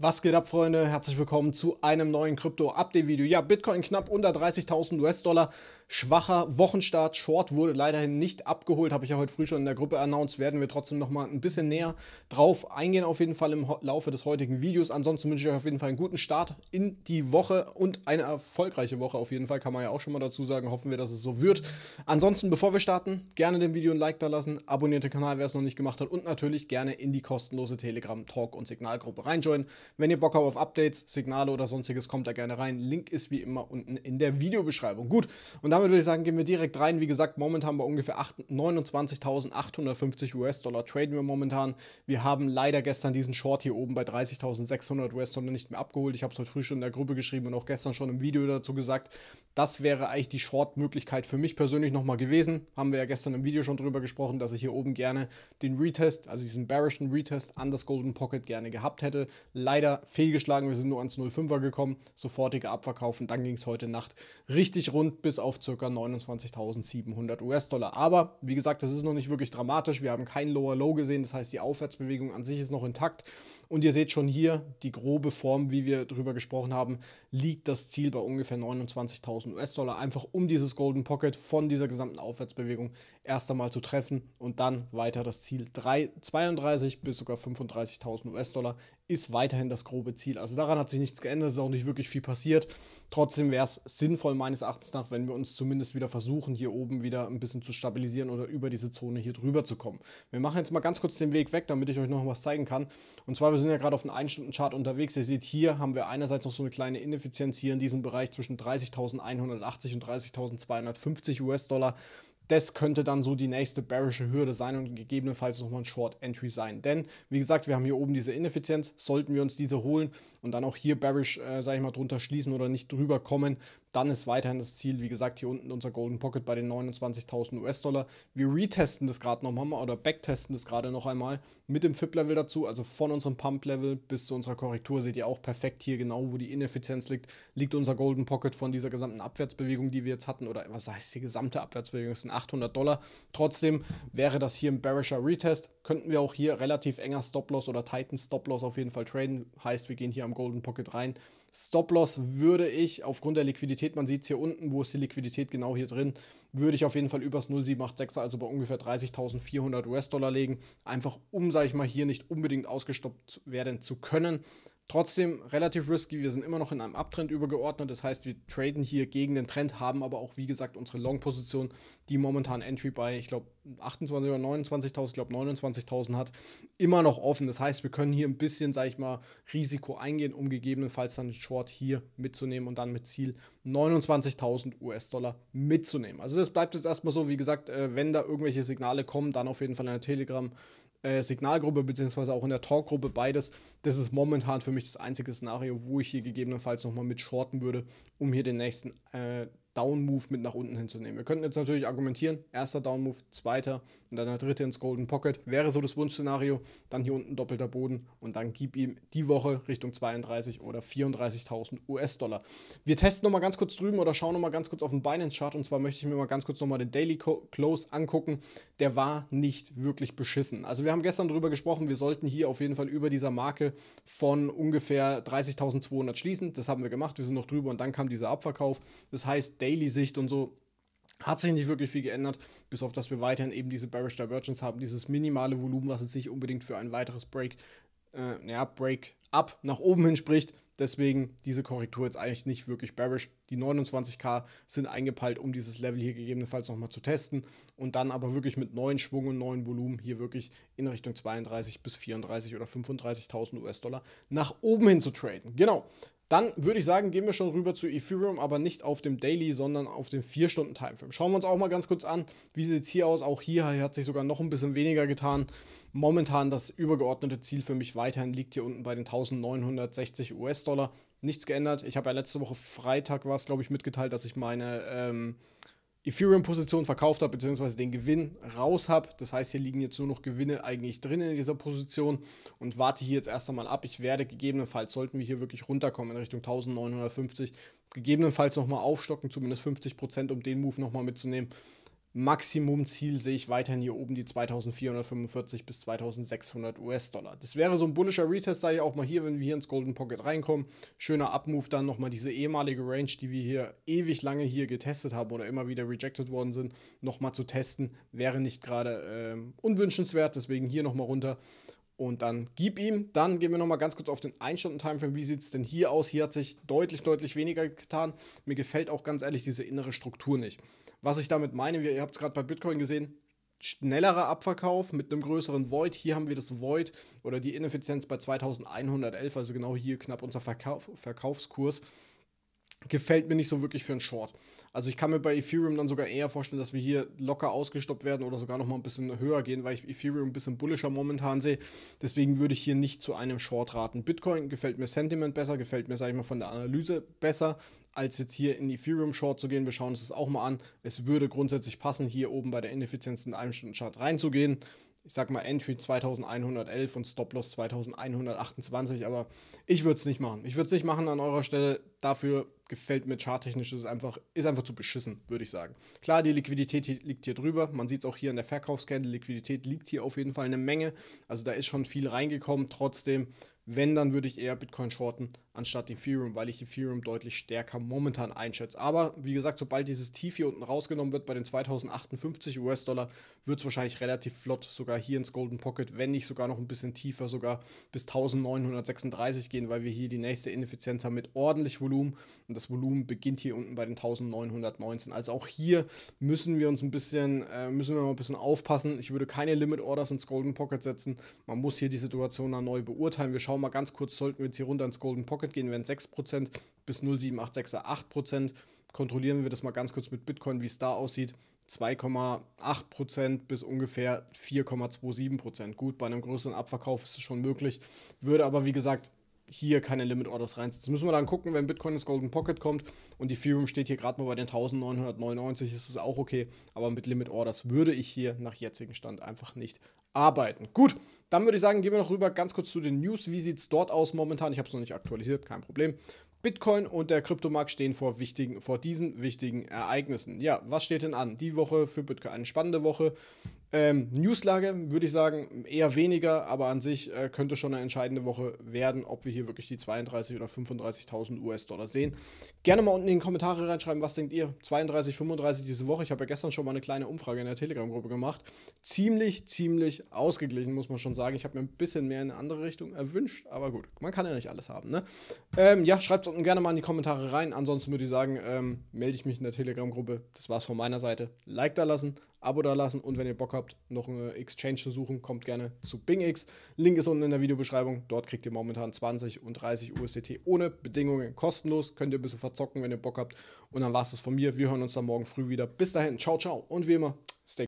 Was geht ab, Freunde? Herzlich willkommen zu einem neuen Krypto-Update-Video. Ja, Bitcoin knapp unter 30.000 US-Dollar. Schwacher Wochenstart. Short wurde leiderhin nicht abgeholt. Habe ich ja heute früh schon in der Gruppe announced. Werden wir trotzdem nochmal ein bisschen näher drauf eingehen, auf jeden Fall im Laufe des heutigen Videos. Ansonsten wünsche ich euch auf jeden Fall einen guten Start in die Woche und eine erfolgreiche Woche. Auf jeden Fall kann man ja auch schon mal dazu sagen. Hoffen wir, dass es so wird. Ansonsten, bevor wir starten, gerne dem Video ein Like da lassen. Abonniert den Kanal, wer es noch nicht gemacht hat. Und natürlich gerne in die kostenlose Telegram-Talk- und Signalgruppe reinjoinen. Wenn ihr Bock habt auf Updates, Signale oder sonstiges, kommt da gerne rein. Link ist wie immer unten in der Videobeschreibung. Gut, und damit würde ich sagen, gehen wir direkt rein. Wie gesagt, momentan bei ungefähr 29.850 US-Dollar traden wir momentan. Wir haben leider gestern diesen Short hier oben bei 30.600 US-Dollar nicht mehr abgeholt. Ich habe es heute früh schon in der Gruppe geschrieben und auch gestern schon im Video dazu gesagt. Das wäre eigentlich die Short-Möglichkeit für mich persönlich nochmal gewesen. Haben wir ja gestern im Video schon drüber gesprochen, dass ich hier oben gerne den Retest, also diesen bearischen Retest an das Golden Pocket gerne gehabt hätte. Leider leider fehlgeschlagen. Wir sind nur ans 05er gekommen, sofortiger Abverkauf und dann ging es heute Nacht richtig rund bis auf ca. 29.700 US-Dollar. Aber wie gesagt, das ist noch nicht wirklich dramatisch. Wir haben kein Lower Low gesehen, das heißt, die Aufwärtsbewegung an sich ist noch intakt. Und ihr seht schon hier die grobe Form, wie wir drüber gesprochen haben, liegt das Ziel bei ungefähr 29.000 US-Dollar, einfach um dieses Golden Pocket von dieser gesamten Aufwärtsbewegung erst einmal zu treffen und dann weiter das Ziel 3, 32 bis sogar 35.000 US-Dollar ist weiterhin das grobe Ziel. Also daran hat sich nichts geändert, ist auch nicht wirklich viel passiert. Trotzdem wäre es sinnvoll meines Erachtens nach, wenn wir uns zumindest wieder versuchen, hier oben wieder ein bisschen zu stabilisieren oder über diese Zone hier drüber zu kommen. Wir machen jetzt mal ganz kurz den Weg weg, damit ich euch noch was zeigen kann. Und zwar wir wir sind ja gerade auf einem 1-Stunden-Chart unterwegs. Ihr seht, hier haben wir einerseits noch so eine kleine Ineffizienz hier in diesem Bereich zwischen 30.180 und 30.250 US-Dollar. Das könnte dann so die nächste bearische Hürde sein und gegebenenfalls nochmal ein Short Entry sein. Denn, wie gesagt, wir haben hier oben diese Ineffizienz. Sollten wir uns diese holen und dann auch hier bearish, äh, sage ich mal, drunter schließen oder nicht drüber kommen, dann ist weiterhin das Ziel, wie gesagt, hier unten unser Golden Pocket bei den 29.000 US-Dollar. Wir retesten das gerade nochmal oder backtesten das gerade noch einmal mit dem FIP-Level dazu, also von unserem Pump-Level bis zu unserer Korrektur. Seht ihr auch perfekt hier genau, wo die Ineffizienz liegt, liegt unser Golden Pocket von dieser gesamten Abwärtsbewegung, die wir jetzt hatten. Oder was heißt die gesamte Abwärtsbewegung? Das sind 800 Dollar. Trotzdem wäre das hier ein bearischer Retest. Könnten wir auch hier relativ enger Stop-Loss oder Titan Stop-Loss auf jeden Fall traden. Heißt, wir gehen hier am Golden Pocket rein Stop-Loss würde ich aufgrund der Liquidität, man sieht es hier unten, wo ist die Liquidität genau hier drin, würde ich auf jeden Fall übers 0786 also bei ungefähr 30.400 US-Dollar legen, einfach um, sage ich mal, hier nicht unbedingt ausgestoppt werden zu können. Trotzdem relativ risky. Wir sind immer noch in einem Abtrend übergeordnet. Das heißt, wir traden hier gegen den Trend, haben aber auch, wie gesagt, unsere Long-Position, die momentan Entry bei, ich glaube, 28 oder 29.000, ich glaube, 29.000 hat, immer noch offen. Das heißt, wir können hier ein bisschen, sage ich mal, Risiko eingehen, um gegebenenfalls dann den Short hier mitzunehmen und dann mit Ziel 29.000 US-Dollar mitzunehmen. Also das bleibt jetzt erstmal so. Wie gesagt, äh, wenn da irgendwelche Signale kommen, dann auf jeden Fall in der Telegram äh, Signalgruppe beziehungsweise auch in der Talkgruppe beides. Das ist momentan für mich das einzige Szenario, wo ich hier gegebenenfalls nochmal mit shorten würde, um hier den nächsten äh, Down-Move mit nach unten hinzunehmen. Wir könnten jetzt natürlich argumentieren, erster Down-Move, zweiter und dann der dritte ins Golden Pocket. Wäre so das Wunschszenario, dann hier unten doppelter Boden und dann gib ihm die Woche Richtung 32 oder 34.000 US-Dollar. Wir testen nochmal ganz kurz drüben oder schauen nochmal ganz kurz auf den Binance-Chart und zwar möchte ich mir mal ganz kurz nochmal den Daily Close angucken. Der war nicht wirklich beschissen. Also wir haben gestern darüber gesprochen, wir sollten hier auf jeden Fall über dieser Marke von ungefähr 30.200 schließen. Das haben wir gemacht, wir sind noch drüber und dann kam dieser Abverkauf. Das heißt, Daily-Sicht und so hat sich nicht wirklich viel geändert, bis auf dass wir weiterhin eben diese Bearish Divergence haben, dieses minimale Volumen, was jetzt nicht unbedingt für ein weiteres Break, äh, ja, Break up nach oben hin spricht. Deswegen diese Korrektur jetzt eigentlich nicht wirklich bearish. Die 29k sind eingepeilt, um dieses Level hier gegebenenfalls nochmal zu testen und dann aber wirklich mit neuen Schwung und neuen Volumen hier wirklich in Richtung 32 bis 34 oder 35.000 US-Dollar nach oben hin zu traden. Genau. Dann würde ich sagen, gehen wir schon rüber zu Ethereum, aber nicht auf dem Daily, sondern auf dem 4-Stunden-Timeframe. Schauen wir uns auch mal ganz kurz an, wie sieht es hier aus. Auch hier hat sich sogar noch ein bisschen weniger getan. Momentan das übergeordnete Ziel für mich weiterhin liegt hier unten bei den 1960 US-Dollar. Nichts geändert. Ich habe ja letzte Woche Freitag war es, glaube ich, mitgeteilt, dass ich meine... Ähm, Ethereum-Position verkauft habe, beziehungsweise den Gewinn raus habe. Das heißt, hier liegen jetzt nur noch Gewinne eigentlich drin in dieser Position und warte hier jetzt erst einmal ab. Ich werde gegebenenfalls, sollten wir hier wirklich runterkommen in Richtung 1950, gegebenenfalls nochmal aufstocken, zumindest 50%, Prozent, um den Move nochmal mitzunehmen. Maximumziel sehe ich weiterhin hier oben die 2445 bis 2600 US-Dollar. Das wäre so ein bullischer Retest, sage ich auch mal hier, wenn wir hier ins Golden Pocket reinkommen. Schöner Upmove, dann nochmal diese ehemalige Range, die wir hier ewig lange hier getestet haben oder immer wieder rejected worden sind, nochmal zu testen, wäre nicht gerade äh, unwünschenswert. Deswegen hier nochmal runter und dann gib ihm. Dann gehen wir nochmal ganz kurz auf den 1-Stunden-Timeframe. Wie sieht es denn hier aus? Hier hat sich deutlich, deutlich weniger getan. Mir gefällt auch ganz ehrlich diese innere Struktur nicht. Was ich damit meine, ihr habt es gerade bei Bitcoin gesehen, schnellerer Abverkauf mit einem größeren Void. Hier haben wir das Void oder die Ineffizienz bei 2111, also genau hier knapp unser Verkauf, Verkaufskurs gefällt mir nicht so wirklich für einen Short. Also ich kann mir bei Ethereum dann sogar eher vorstellen, dass wir hier locker ausgestoppt werden oder sogar noch mal ein bisschen höher gehen, weil ich Ethereum ein bisschen bullischer momentan sehe. Deswegen würde ich hier nicht zu einem Short raten. Bitcoin gefällt mir Sentiment besser, gefällt mir, sage ich mal, von der Analyse besser, als jetzt hier in Ethereum Short zu gehen. Wir schauen uns das auch mal an. Es würde grundsätzlich passen, hier oben bei der Ineffizienz in einem Stunden Chart reinzugehen ich sag mal Entry 2111 und Stop-Loss 2128, aber ich würde es nicht machen. Ich würde es nicht machen an eurer Stelle. Dafür gefällt mir charttechnisch, ist einfach, ist einfach zu beschissen, würde ich sagen. Klar, die Liquidität hier, liegt hier drüber. Man sieht es auch hier in der Verkaufscandle. Liquidität liegt hier auf jeden Fall eine Menge. Also da ist schon viel reingekommen. Trotzdem wenn, dann würde ich eher Bitcoin shorten anstatt Ethereum, weil ich Ethereum deutlich stärker momentan einschätze. Aber wie gesagt, sobald dieses Tief hier unten rausgenommen wird bei den 2058 US-Dollar, wird es wahrscheinlich relativ flott sogar hier ins Golden Pocket, wenn nicht sogar noch ein bisschen tiefer, sogar bis 1936 gehen, weil wir hier die nächste Ineffizienz haben mit ordentlich Volumen. Und das Volumen beginnt hier unten bei den 1919. Also auch hier müssen wir uns ein bisschen, äh, müssen wir mal ein bisschen aufpassen. Ich würde keine Limit Orders ins Golden Pocket setzen. Man muss hier die Situation dann neu beurteilen. Wir schauen schauen mal ganz kurz, sollten wir jetzt hier runter ins Golden Pocket gehen, wären 6% bis 0,786er 8%. Kontrollieren wir das mal ganz kurz mit Bitcoin, wie es da aussieht. 2,8% bis ungefähr 4,27%. Gut, bei einem größeren Abverkauf ist es schon möglich. Würde aber, wie gesagt, hier keine Limit Orders reinsetzen. müssen wir dann gucken, wenn Bitcoin ins Golden Pocket kommt und die Ethereum steht hier gerade mal bei den 1999, ist es auch okay. Aber mit Limit Orders würde ich hier nach jetzigem Stand einfach nicht arbeiten. Gut, dann würde ich sagen, gehen wir noch rüber ganz kurz zu den News. Wie sieht es dort aus momentan? Ich habe es noch nicht aktualisiert, kein Problem. Bitcoin und der Kryptomarkt stehen vor, wichtigen, vor diesen wichtigen Ereignissen. Ja, was steht denn an? Die Woche für Bitcoin eine spannende Woche. Ähm, Newslage würde ich sagen, eher weniger, aber an sich äh, könnte schon eine entscheidende Woche werden, ob wir hier wirklich die 32 oder 35.000 US-Dollar sehen. Gerne mal unten in die Kommentare reinschreiben, was denkt ihr? 32, 35 diese Woche. Ich habe ja gestern schon mal eine kleine Umfrage in der Telegram-Gruppe gemacht. Ziemlich, ziemlich ausgeglichen, muss man schon sagen. Ich habe mir ein bisschen mehr in eine andere Richtung erwünscht, aber gut, man kann ja nicht alles haben, ne? Ähm, ja, schreibt unten gerne mal in die Kommentare rein. Ansonsten würde ich sagen, ähm, melde ich mich in der Telegram-Gruppe. Das war's von meiner Seite. Like da lassen, Abo da lassen und wenn ihr Bock habt, noch eine Exchange zu suchen, kommt gerne zu BingX. Link ist unten in der Videobeschreibung. Dort kriegt ihr momentan 20 und 30 USDT ohne Bedingungen kostenlos. Könnt ihr ein bisschen verzocken, wenn ihr Bock habt. Und dann war es das von mir. Wir hören uns dann morgen früh wieder. Bis dahin, ciao, ciao und wie immer, stay